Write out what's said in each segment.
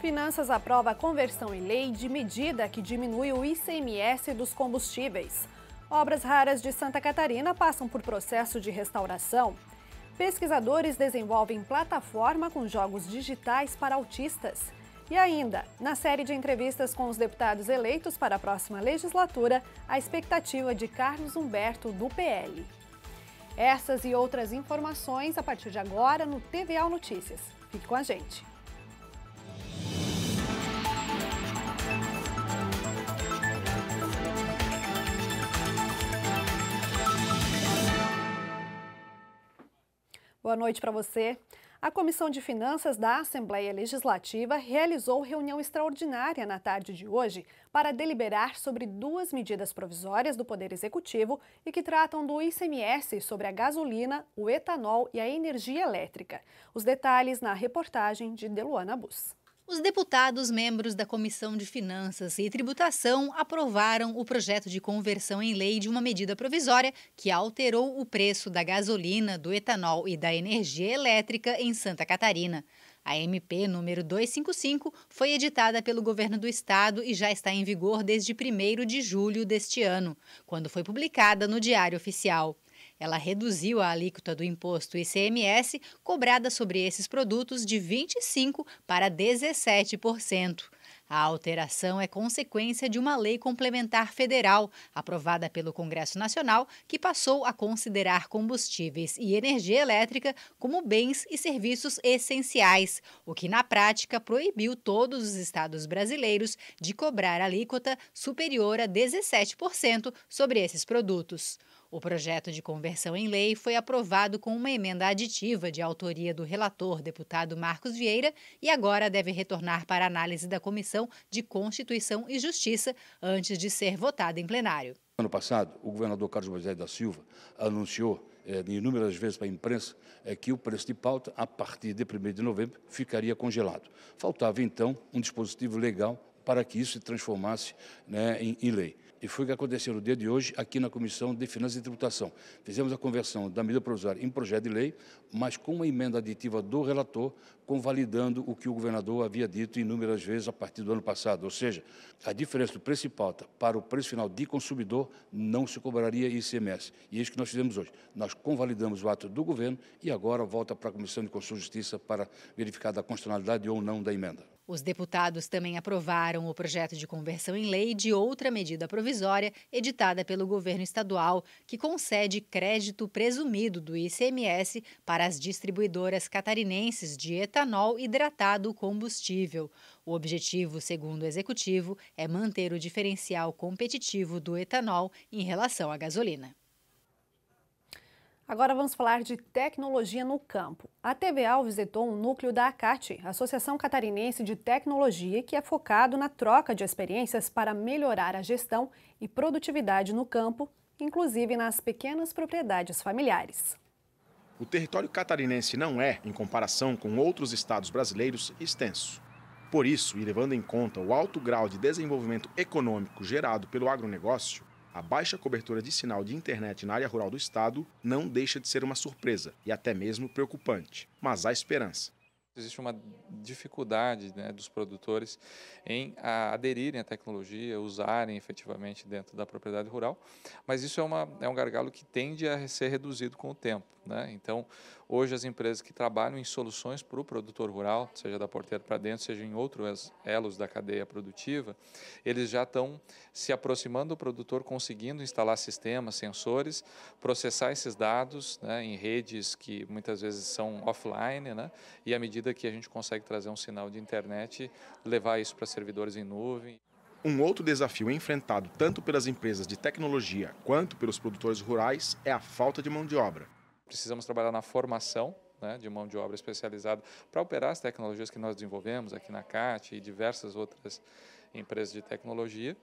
Finanças aprova a conversão em lei de medida que diminui o ICMS dos combustíveis. Obras raras de Santa Catarina passam por processo de restauração. Pesquisadores desenvolvem plataforma com jogos digitais para autistas. E ainda, na série de entrevistas com os deputados eleitos para a próxima legislatura, a expectativa de Carlos Humberto, do PL. Essas e outras informações a partir de agora no TVA Notícias. Fique com a gente. Boa noite para você. A Comissão de Finanças da Assembleia Legislativa realizou reunião extraordinária na tarde de hoje para deliberar sobre duas medidas provisórias do Poder Executivo e que tratam do ICMS sobre a gasolina, o etanol e a energia elétrica. Os detalhes na reportagem de Deluana Bus. Os deputados membros da Comissão de Finanças e Tributação aprovaram o projeto de conversão em lei de uma medida provisória que alterou o preço da gasolina, do etanol e da energia elétrica em Santa Catarina. A MP número 255 foi editada pelo governo do estado e já está em vigor desde 1 de julho deste ano, quando foi publicada no Diário Oficial. Ela reduziu a alíquota do imposto ICMS cobrada sobre esses produtos de 25% para 17%. A alteração é consequência de uma lei complementar federal, aprovada pelo Congresso Nacional, que passou a considerar combustíveis e energia elétrica como bens e serviços essenciais, o que na prática proibiu todos os estados brasileiros de cobrar alíquota superior a 17% sobre esses produtos. O projeto de conversão em lei foi aprovado com uma emenda aditiva de autoria do relator, deputado Marcos Vieira, e agora deve retornar para análise da Comissão de Constituição e Justiça antes de ser votado em plenário. Ano passado, o governador Carlos Moisés da Silva anunciou é, inúmeras vezes para a imprensa é, que o preço de pauta, a partir de 1 de novembro, ficaria congelado. Faltava, então, um dispositivo legal para que isso se transformasse né, em, em lei. E foi o que aconteceu no dia de hoje aqui na Comissão de Finanças e Tributação. Fizemos a conversão da medida provisória em projeto de lei, mas com uma emenda aditiva do relator, convalidando o que o governador havia dito inúmeras vezes a partir do ano passado. Ou seja, a diferença do preço de pauta para o preço final de consumidor não se cobraria ICMS. E é isso que nós fizemos hoje. Nós convalidamos o ato do governo e agora volta para a Comissão de Constituição e Justiça para verificar a constitucionalidade ou não da emenda. Os deputados também aprovaram o projeto de conversão em lei de outra medida provisória editada pelo governo estadual, que concede crédito presumido do ICMS para as distribuidoras catarinenses de etanol hidratado combustível. O objetivo, segundo o executivo, é manter o diferencial competitivo do etanol em relação à gasolina. Agora vamos falar de tecnologia no campo. A TVA visitou um núcleo da ACAT, Associação Catarinense de Tecnologia, que é focado na troca de experiências para melhorar a gestão e produtividade no campo, inclusive nas pequenas propriedades familiares. O território catarinense não é, em comparação com outros estados brasileiros, extenso. Por isso, e levando em conta o alto grau de desenvolvimento econômico gerado pelo agronegócio, a baixa cobertura de sinal de internet na área rural do estado não deixa de ser uma surpresa e até mesmo preocupante, mas há esperança. Existe uma dificuldade né, dos produtores em aderirem à tecnologia, usarem efetivamente dentro da propriedade rural, mas isso é, uma, é um gargalo que tende a ser reduzido com o tempo. Né? Então, Hoje, as empresas que trabalham em soluções para o produtor rural, seja da porteira para dentro, seja em outros elos da cadeia produtiva, eles já estão se aproximando do produtor, conseguindo instalar sistemas, sensores, processar esses dados né, em redes que muitas vezes são offline, né, e à medida que a gente consegue trazer um sinal de internet, levar isso para servidores em nuvem. Um outro desafio enfrentado tanto pelas empresas de tecnologia quanto pelos produtores rurais é a falta de mão de obra precisamos trabalhar na formação né, de mão de obra especializada para operar as tecnologias que nós desenvolvemos aqui na CAT e diversas outras empresas de tecnologia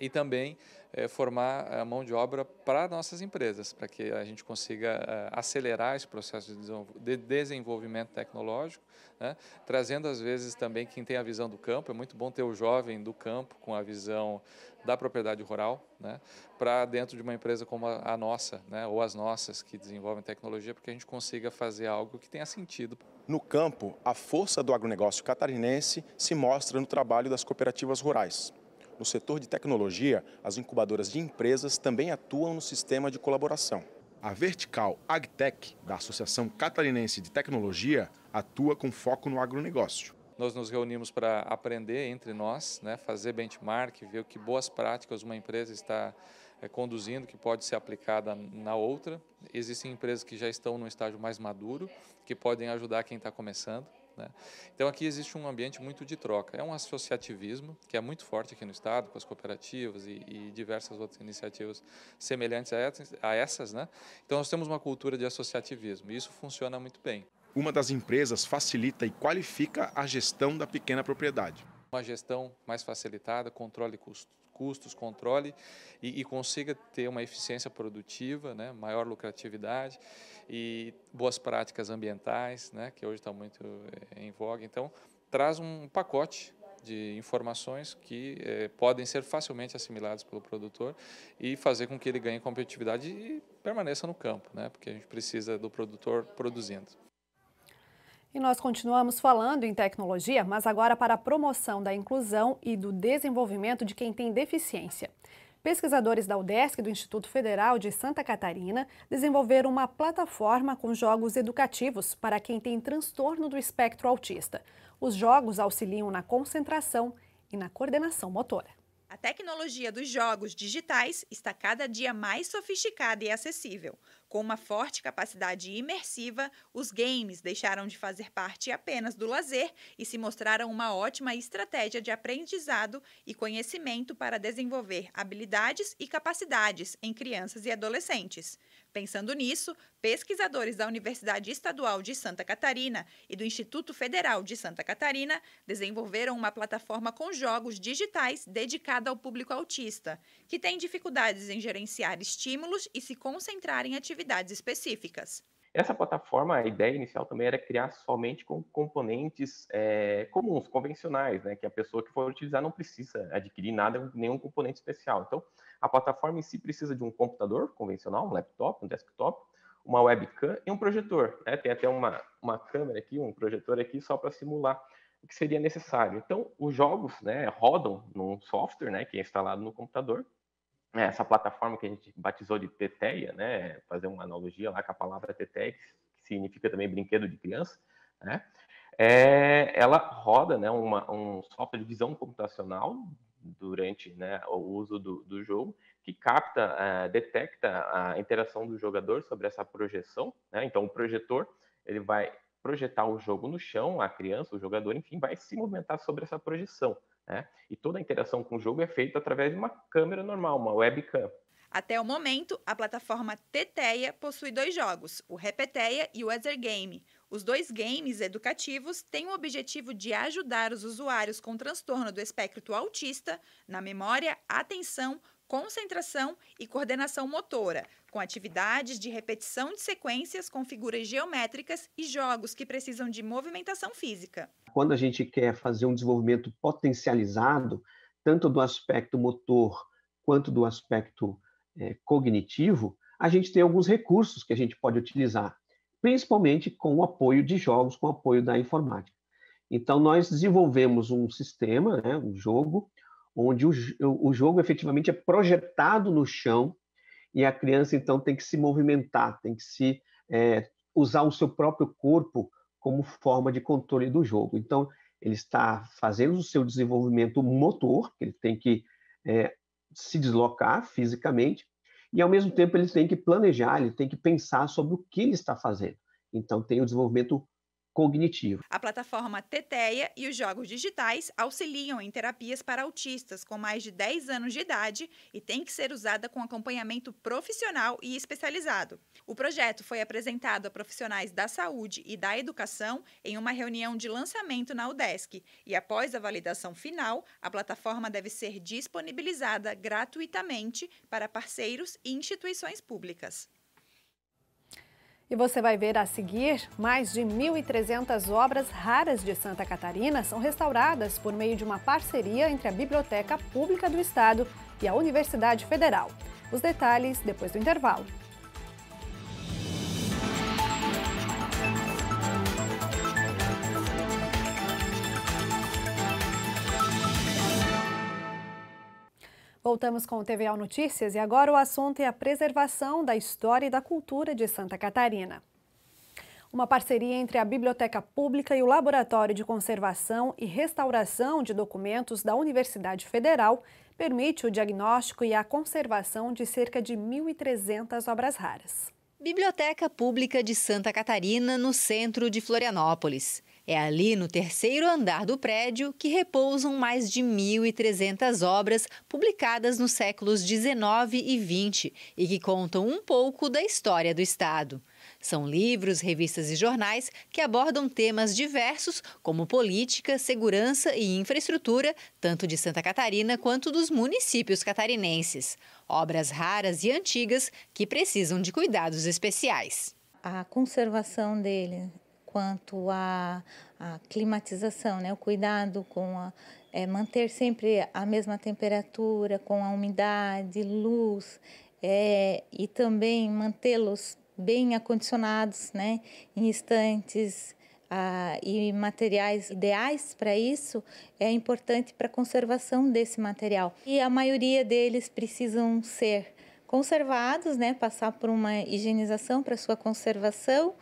e também é, formar a mão de obra para nossas empresas, para que a gente consiga eh, acelerar esse processo de desenvolvimento tecnológico, né? trazendo às vezes também quem tem a visão do campo, é muito bom ter o jovem do campo com a visão da propriedade rural, né? para dentro de uma empresa como a, nossa, né? ou as nossas que desenvolvem tecnologia, para que a gente consiga fazer algo que tenha sentido. No campo, a força do agronegócio catarinense se mostra no trabalho das cooperativas rurais. No setor de tecnologia, as incubadoras de empresas também atuam no sistema de colaboração. A vertical AgTech, da Associação Catarinense de Tecnologia, atua com foco no agronegócio. Nós nos reunimos para aprender entre nós, né, fazer benchmark, ver que boas práticas uma empresa está é, conduzindo que pode ser aplicada na outra. Existem empresas que já estão num estágio mais maduro, que podem ajudar quem está começando. Né? Então aqui existe um ambiente muito de troca. É um associativismo que é muito forte aqui no Estado, com as cooperativas e, e diversas outras iniciativas semelhantes a essas. Né? Então nós temos uma cultura de associativismo e isso funciona muito bem. Uma das empresas facilita e qualifica a gestão da pequena propriedade uma gestão mais facilitada, controle custos, custos controle e, e, consiga ter uma eficiência produtiva, né, maior lucratividade e boas práticas ambientais, né, que hoje está muito eh, em voga. Então, traz um pacote de informações que eh, podem ser facilmente assimiladas pelo produtor e fazer com que ele ganhe competitividade e permaneça no campo, né, porque a gente precisa do produtor produzindo. E nós continuamos falando em tecnologia, mas agora para a promoção da inclusão e do desenvolvimento de quem tem deficiência. Pesquisadores da UDESC do Instituto Federal de Santa Catarina desenvolveram uma plataforma com jogos educativos para quem tem transtorno do espectro autista. Os jogos auxiliam na concentração e na coordenação motora. A tecnologia dos jogos digitais está cada dia mais sofisticada e acessível. Com uma forte capacidade imersiva, os games deixaram de fazer parte apenas do lazer e se mostraram uma ótima estratégia de aprendizado e conhecimento para desenvolver habilidades e capacidades em crianças e adolescentes. Pensando nisso, pesquisadores da Universidade Estadual de Santa Catarina e do Instituto Federal de Santa Catarina desenvolveram uma plataforma com jogos digitais dedicada ao público autista, que tem dificuldades em gerenciar estímulos e se concentrar em atividades específicas. Essa plataforma, a ideia inicial também era criar somente com componentes é, comuns, convencionais, né? Que a pessoa que for utilizar não precisa adquirir nada, nenhum componente especial. Então, a plataforma em si precisa de um computador convencional, um laptop, um desktop, uma webcam e um projetor. Né? Tem até uma, uma câmera aqui, um projetor aqui, só para simular o que seria necessário. Então, os jogos né, rodam num software né, que é instalado no computador, é, essa plataforma que a gente batizou de Teteia, né? Fazer uma analogia lá com a palavra Teteia, que significa também brinquedo de criança, né? É, ela roda né, uma, um software de visão computacional durante né, o uso do, do jogo, que capta, uh, detecta a interação do jogador sobre essa projeção. Né? Então, o projetor ele vai projetar o jogo no chão, a criança, o jogador, enfim, vai se movimentar sobre essa projeção. Né? E toda a interação com o jogo é feita através de uma câmera normal, uma webcam. Até o momento, a plataforma Teteia possui dois jogos, o Repeteia e o Other Game. Os dois games educativos têm o objetivo de ajudar os usuários com transtorno do espectro autista na memória, atenção, concentração e coordenação motora, com atividades de repetição de sequências com figuras geométricas e jogos que precisam de movimentação física. Quando a gente quer fazer um desenvolvimento potencializado, tanto do aspecto motor quanto do aspecto é, cognitivo, a gente tem alguns recursos que a gente pode utilizar, principalmente com o apoio de jogos, com o apoio da informática. Então, nós desenvolvemos um sistema, né, um jogo, onde o, o jogo efetivamente é projetado no chão e a criança então tem que se movimentar, tem que se é, usar o seu próprio corpo como forma de controle do jogo. Então ele está fazendo o seu desenvolvimento motor, ele tem que é, se deslocar fisicamente e ao mesmo tempo ele tem que planejar, ele tem que pensar sobre o que ele está fazendo. Então tem o desenvolvimento cognitivo. A plataforma Teteia e os jogos digitais auxiliam em terapias para autistas com mais de 10 anos de idade e tem que ser usada com acompanhamento profissional e especializado. O projeto foi apresentado a profissionais da saúde e da educação em uma reunião de lançamento na UDESC e após a validação final, a plataforma deve ser disponibilizada gratuitamente para parceiros e instituições públicas. E você vai ver a seguir, mais de 1.300 obras raras de Santa Catarina são restauradas por meio de uma parceria entre a Biblioteca Pública do Estado e a Universidade Federal. Os detalhes depois do intervalo. Voltamos com o TVA Notícias e agora o assunto é a preservação da história e da cultura de Santa Catarina. Uma parceria entre a Biblioteca Pública e o Laboratório de Conservação e Restauração de Documentos da Universidade Federal permite o diagnóstico e a conservação de cerca de 1.300 obras raras. Biblioteca Pública de Santa Catarina, no centro de Florianópolis. É ali no terceiro andar do prédio que repousam mais de 1.300 obras publicadas nos séculos XIX e XX e que contam um pouco da história do Estado. São livros, revistas e jornais que abordam temas diversos, como política, segurança e infraestrutura, tanto de Santa Catarina quanto dos municípios catarinenses. Obras raras e antigas que precisam de cuidados especiais. A conservação dele, quanto à, climatização, né? o cuidado com a, é, manter sempre a mesma temperatura, com a umidade, luz é, e também mantê-los bem acondicionados né? em estantes. Ah, e materiais ideais para isso é importante para a conservação desse material. E a maioria deles precisam ser conservados, né, passar por uma higienização para sua conservação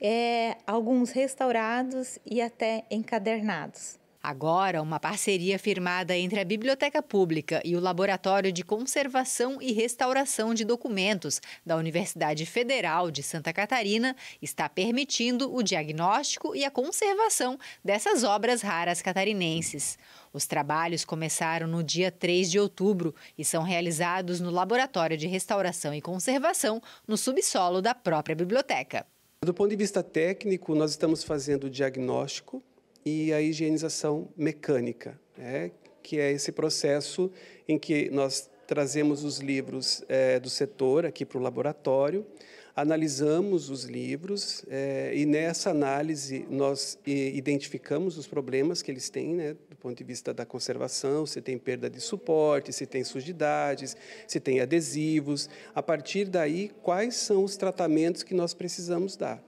é, alguns restaurados e até encadernados. Agora, uma parceria firmada entre a Biblioteca Pública e o Laboratório de Conservação e Restauração de Documentos da Universidade Federal de Santa Catarina está permitindo o diagnóstico e a conservação dessas obras raras catarinenses. Os trabalhos começaram no dia 3 de outubro e são realizados no Laboratório de Restauração e Conservação, no subsolo da própria biblioteca. Do ponto de vista técnico, nós estamos fazendo o diagnóstico e a higienização mecânica, né? que é esse processo em que nós trazemos os livros é, do setor aqui para o laboratório, analisamos os livros é, e nessa análise nós eh, identificamos os problemas que eles têm, né, do ponto de vista da conservação, se tem perda de suporte, se tem sujidades, se tem adesivos. A partir daí, quais são os tratamentos que nós precisamos dar?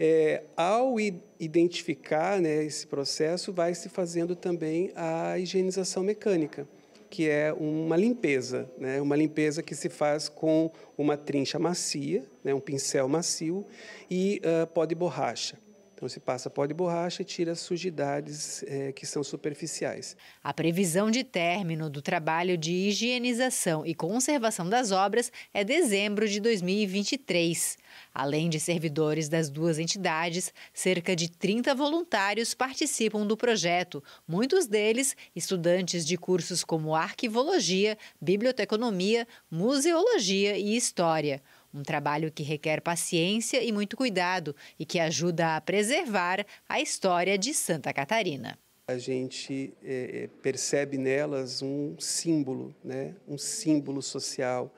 É, ao identificar né, esse processo, vai se fazendo também a higienização mecânica que é uma limpeza, né? uma limpeza que se faz com uma trincha macia, né? um pincel macio e uh, pó de borracha. Então se passa pó de borracha e tira as sujidades é, que são superficiais. A previsão de término do trabalho de higienização e conservação das obras é dezembro de 2023. Além de servidores das duas entidades, cerca de 30 voluntários participam do projeto, muitos deles estudantes de cursos como arquivologia, biblioteconomia, museologia e história. Um trabalho que requer paciência e muito cuidado e que ajuda a preservar a história de Santa Catarina. A gente é, percebe nelas um símbolo, né? um símbolo social.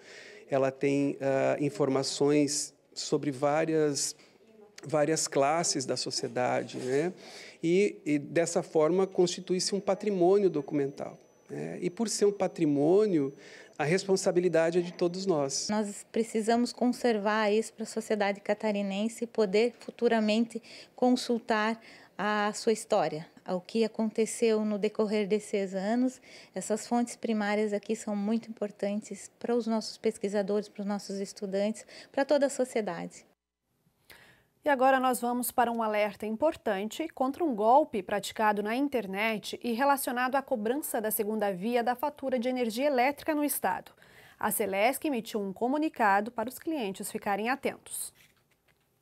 Ela tem uh, informações sobre várias várias classes da sociedade, né? E, e dessa forma constitui-se um patrimônio documental. Né? E por ser um patrimônio, a responsabilidade é de todos nós. Nós precisamos conservar isso para a sociedade catarinense e poder futuramente consultar a sua história, ao que aconteceu no decorrer desses anos. Essas fontes primárias aqui são muito importantes para os nossos pesquisadores, para os nossos estudantes, para toda a sociedade. E agora nós vamos para um alerta importante contra um golpe praticado na internet e relacionado à cobrança da segunda via da fatura de energia elétrica no estado. A Celesc emitiu um comunicado para os clientes ficarem atentos.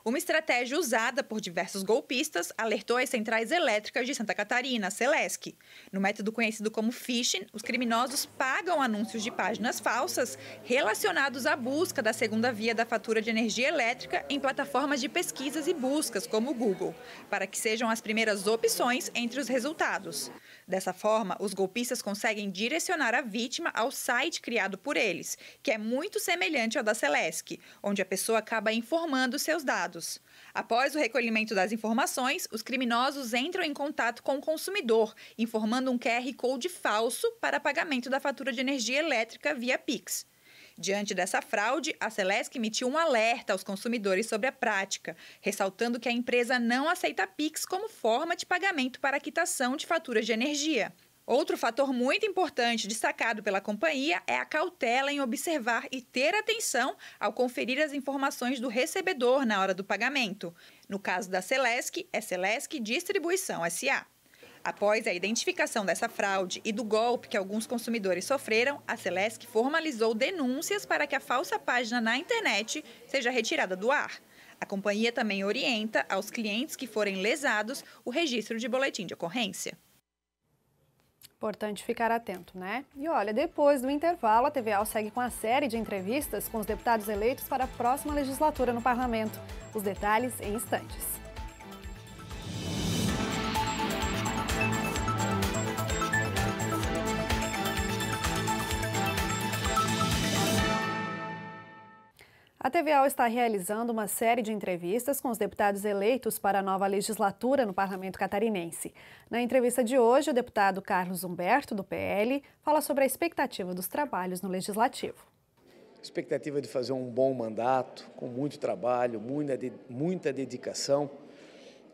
Uma estratégia usada por diversos golpistas alertou as centrais elétricas de Santa Catarina, Celesc. No método conhecido como phishing, os criminosos pagam anúncios de páginas falsas relacionados à busca da segunda via da fatura de energia elétrica em plataformas de pesquisas e buscas, como o Google, para que sejam as primeiras opções entre os resultados. Dessa forma, os golpistas conseguem direcionar a vítima ao site criado por eles, que é muito semelhante ao da Celesc, onde a pessoa acaba informando seus dados. Após o recolhimento das informações, os criminosos entram em contato com o consumidor, informando um QR Code falso para pagamento da fatura de energia elétrica via Pix. Diante dessa fraude, a Celesc emitiu um alerta aos consumidores sobre a prática, ressaltando que a empresa não aceita Pix como forma de pagamento para quitação de faturas de energia. Outro fator muito importante destacado pela companhia é a cautela em observar e ter atenção ao conferir as informações do recebedor na hora do pagamento. No caso da Celesc, é Celesc Distribuição SA. Após a identificação dessa fraude e do golpe que alguns consumidores sofreram, a Celesc formalizou denúncias para que a falsa página na internet seja retirada do ar. A companhia também orienta aos clientes que forem lesados o registro de boletim de ocorrência. Importante ficar atento, né? E olha, depois do intervalo, a TVA segue com a série de entrevistas com os deputados eleitos para a próxima legislatura no parlamento. Os detalhes em instantes. A TVA está realizando uma série de entrevistas com os deputados eleitos para a nova legislatura no parlamento catarinense. Na entrevista de hoje, o deputado Carlos Humberto, do PL, fala sobre a expectativa dos trabalhos no legislativo. expectativa de fazer um bom mandato, com muito trabalho, muita, muita dedicação.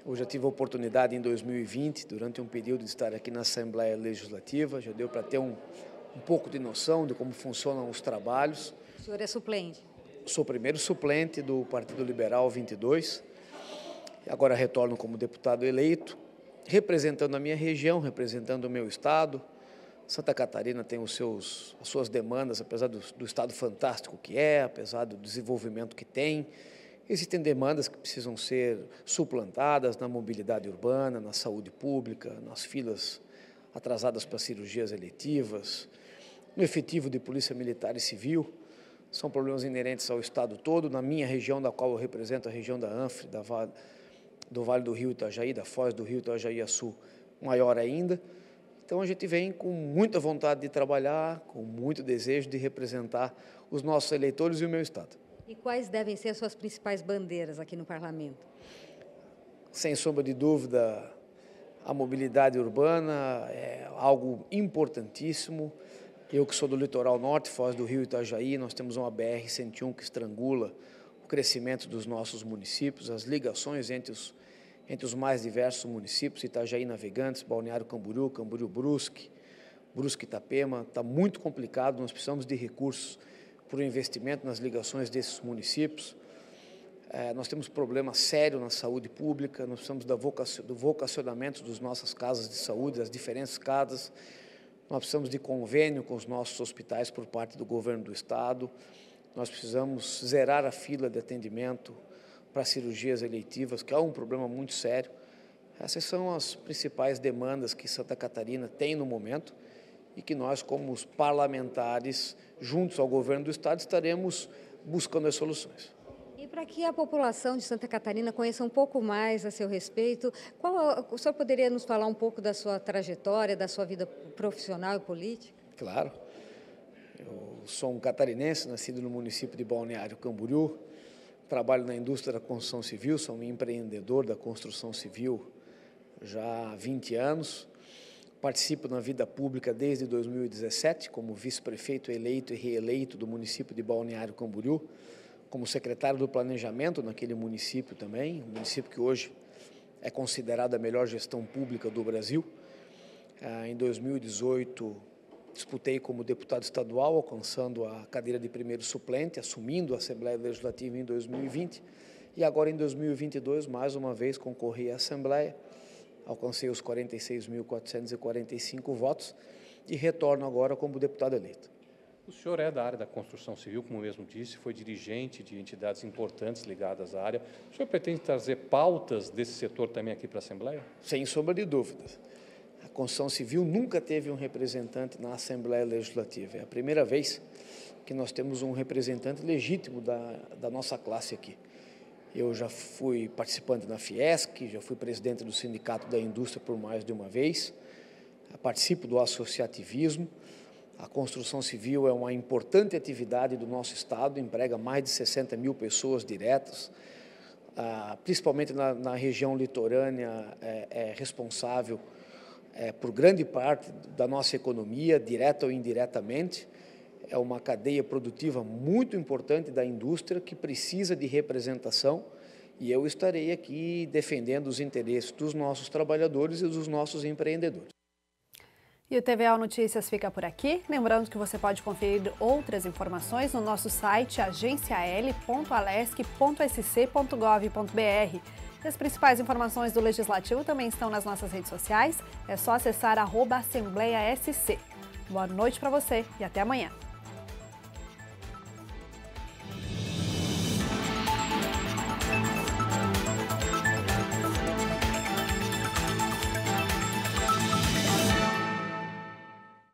Eu já tive a oportunidade em 2020, durante um período de estar aqui na Assembleia Legislativa, já deu para ter um, um pouco de noção de como funcionam os trabalhos. O senhor é suplente? sou o primeiro suplente do Partido Liberal 22. Agora retorno como deputado eleito, representando a minha região, representando o meu estado. Santa Catarina tem os seus, as suas demandas, apesar do, do estado fantástico que é, apesar do desenvolvimento que tem. Existem demandas que precisam ser suplantadas na mobilidade urbana, na saúde pública, nas filas atrasadas para cirurgias eletivas, no efetivo de polícia militar e civil são problemas inerentes ao Estado todo, na minha região, da qual eu represento, a região da Anfre, da do Vale do Rio Itajaí, da Foz do Rio Itajaí a Sul, maior ainda. Então a gente vem com muita vontade de trabalhar, com muito desejo de representar os nossos eleitores e o meu Estado. E quais devem ser as suas principais bandeiras aqui no Parlamento? Sem sombra de dúvida, a mobilidade urbana é algo importantíssimo eu que sou do litoral norte, Foz do Rio Itajaí, nós temos uma BR-101 que estrangula o crescimento dos nossos municípios, as ligações entre os, entre os mais diversos municípios, Itajaí Navegantes, Balneário Camboriú, Camboriú Brusque, Brusque Itapema, está muito complicado, nós precisamos de recursos para o investimento nas ligações desses municípios. É, nós temos problema sério na saúde pública, nós precisamos do vocacionamento das nossas casas de saúde, das diferentes casas, nós precisamos de convênio com os nossos hospitais por parte do governo do estado, nós precisamos zerar a fila de atendimento para cirurgias eleitivas, que é um problema muito sério. Essas são as principais demandas que Santa Catarina tem no momento e que nós, como os parlamentares, juntos ao governo do estado, estaremos buscando as soluções. Para que a população de Santa Catarina conheça um pouco mais a seu respeito, qual, o senhor poderia nos falar um pouco da sua trajetória, da sua vida profissional e política? Claro. Eu sou um catarinense, nascido no município de Balneário Camboriú. Trabalho na indústria da construção civil, sou um empreendedor da construção civil já há 20 anos. Participo na vida pública desde 2017 como vice-prefeito eleito e reeleito do município de Balneário Camboriú como secretário do Planejamento naquele município também, um município que hoje é considerado a melhor gestão pública do Brasil. Ah, em 2018, disputei como deputado estadual, alcançando a cadeira de primeiro suplente, assumindo a Assembleia Legislativa em 2020. E agora, em 2022, mais uma vez concorri à Assembleia, alcancei os 46.445 votos e retorno agora como deputado eleito. O senhor é da área da construção civil, como mesmo disse, foi dirigente de entidades importantes ligadas à área. O senhor pretende trazer pautas desse setor também aqui para a Assembleia? Sem sombra de dúvidas. A construção civil nunca teve um representante na Assembleia Legislativa. É a primeira vez que nós temos um representante legítimo da, da nossa classe aqui. Eu já fui participante na Fiesc, já fui presidente do Sindicato da Indústria por mais de uma vez, participo do associativismo a construção civil é uma importante atividade do nosso Estado, emprega mais de 60 mil pessoas diretas, ah, principalmente na, na, região litorânea, é, é responsável é, por grande parte da nossa economia, direta ou indiretamente. É uma cadeia produtiva muito importante da indústria que precisa de representação e eu estarei aqui defendendo os interesses dos nossos trabalhadores e dos nossos empreendedores. E o TVA Notícias fica por aqui. Lembrando que você pode conferir outras informações no nosso site agenciael.alesc.sc.gov.br. E as principais informações do Legislativo também estão nas nossas redes sociais. É só acessar arroba Assembleia SC. Boa noite para você e até amanhã.